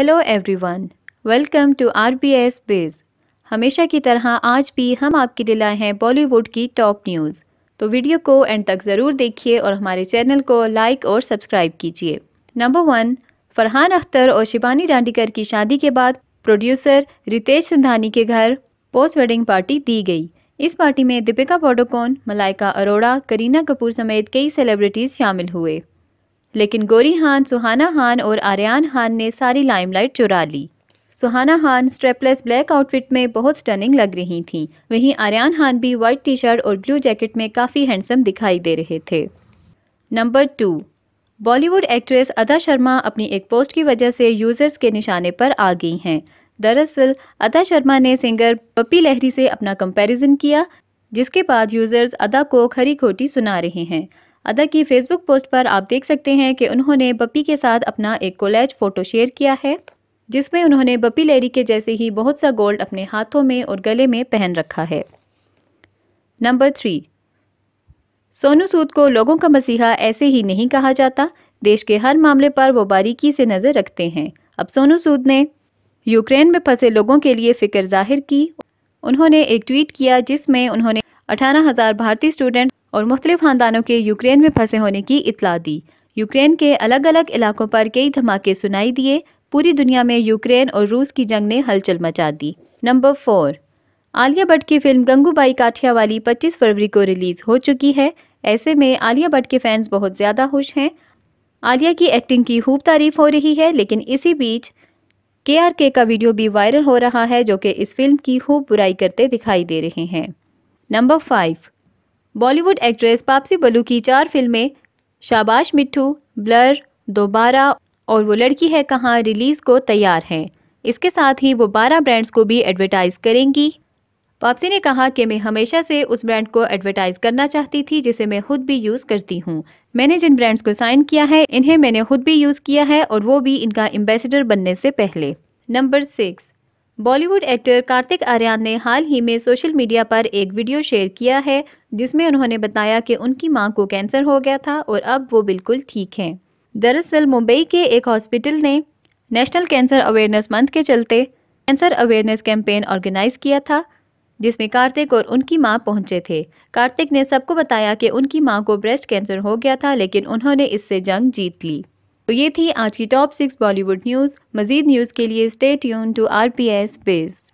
hello everyone welcome to R B S base हमेशा की तरह आज भी हम आपके लिए लाए हैं बॉलीवुड की टॉप न्यूज़ तो वीडियो को एंड तक ज़रूर देखिए और हमारे चैनल को लाइक और सब्सक्राइब कीजिए नंबर वन फरहान अख्तर और शिवानी डांडीकर की शादी के बाद प्रोड्यूसर रितेश सिंधानी के घर पोस्ट वेडिंग पार्टी दी गई इस पार्टी में दीपिका पोडोकोन मलाइका अरोड़ा करीना कपूर समेत कई सेलिब्रिटीज़ शामिल हुए लेकिन गोरी हान सुहाना हान और आर्यन हान ने सारी लाइमलाइट चुरा ली सुहाना हान स्ट्रेपलेस ब्लैक आउटफिट में बहुत स्टनिंग लग रही थीं वहीं आर्यन हान भी व्हाइट टी शर्ट और ब्लू जैकेट में काफ़ी हैंडसम दिखाई दे रहे थे नंबर टू बॉलीवुड एक्ट्रेस अदा शर्मा अपनी एक पोस्ट की वजह से यूजर्स के निशाने पर आ गई हैं दरअसल अदा शर्मा ने सिंगर पप्पी लहरी से अपना कंपैरिजन किया जिसके बाद यूजर्स अदा को खरी खोटी सुना रहे हैं अदा की फेसबुक पोस्ट पर आप देख सकते हैं कि उन्होंने बपी के साथ अपना एक कोलेज फ़ोटो शेयर किया है जिसमें उन्होंने बपी लेरी के जैसे ही बहुत सा गोल्ड अपने हाथों में और गले में पहन रखा है नंबर थ्री सोनू सूद को लोगों का मसीहा ऐसे ही नहीं कहा जाता देश के हर मामले पर वो बारीकी से नज़र रखते हैं अब सोनू सूद ने यूक्रेन में फंसे लोगों के लिए फिक्र जाहिर की उन्होंने एक ट्वीट किया जिसमें उन्होंने अठारह हज़ार भारतीय स्टूडेंट और मुख्तलि ख़ानदानों के यूक्रेन में फंसे होने की इतला दी यूक्रेन के अलग अलग इलाकों पर कई धमाके सुनाई दिए पूरी दुनिया में यूक्रेन और रूस की जंग ने हलचल मचा दी नंबर फोर आलिया भट्ट की फिल्म गंगूबाई काठिया वाली पच्चीस फरवरी को रिलीज हो चुकी है ऐसे में आलिया भट्ट के फैंस बहुत ज़्यादा खुश हैं आलिया की एक्टिंग की खूब तारीफ हो रही है लेकिन इसी बीच के आर के का वीडियो भी वायरल हो रहा है जो कि इस फिल्म की खूब बुराई करते दिखाई दे रहे हैं नंबर फाइव बॉलीवुड एक्ट्रेस पापसी बलू की चार फिल्में शाबाश मिट्टू ब्लर दोबारा और वो लड़की है कहाँ रिलीज़ को तैयार हैं इसके साथ ही वो बारह ब्रांड्स को भी एडवर्टाइज़ करेंगी पापसी ने कहा कि मैं हमेशा से उस ब्रांड को एडवर्टाइज करना चाहती थी जिसे मैं खुद भी यूज़ करती हूँ मैंने जिन ब्रांड्स को साइन किया है इन्हें मैंने खुद भी यूज़ किया है और वो भी इनका एम्बेसडर बनने से पहले number six Bollywood actor Kartik Aaryan ने हाल ही में सोशल मीडिया पर एक वीडियो शेयर किया है जिसमें उन्होंने बताया कि उनकी मां को कैंसर हो गया था और अब वो बिल्कुल ठीक हैं दरअसल मुंबई के एक हॉस्पिटल ने नेशनल कैंसर अवेयरनेस मंथ के चलते कैंसर अवेयरनेस कैंपेन ऑर्गेनाइज किया था जिसमें कार्तिक और उनकी मां पहुंचे थे कार्तिक ने सबको बताया कि उनकी मां को ब्रेस्ट कैंसर हो गया था लेकिन उन्होंने इससे जंग जीत ली तो ये थी आज की टॉप सिक्स बॉलीवुड न्यूज़ मजीद न्यूज़ के लिए स्टेट यून to R P S base